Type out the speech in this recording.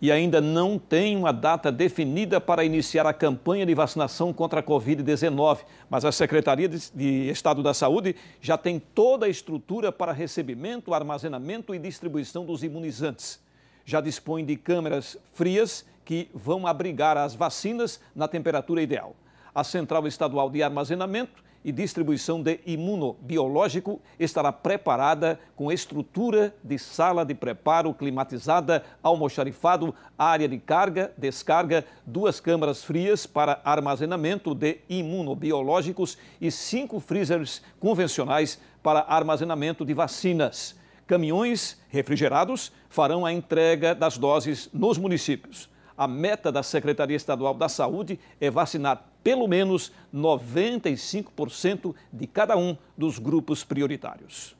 e ainda não tem uma data definida para iniciar a campanha de vacinação contra a Covid-19, mas a Secretaria de Estado da Saúde já tem toda a estrutura para recebimento, armazenamento e distribuição dos imunizantes. Já dispõe de câmeras frias que vão abrigar as vacinas na temperatura ideal. A Central Estadual de Armazenamento e distribuição de imunobiológico estará preparada com estrutura de sala de preparo climatizada, almoxarifado, área de carga, descarga, duas câmaras frias para armazenamento de imunobiológicos e cinco freezers convencionais para armazenamento de vacinas. Caminhões refrigerados farão a entrega das doses nos municípios. A meta da Secretaria Estadual da Saúde é vacinar pelo menos 95% de cada um dos grupos prioritários.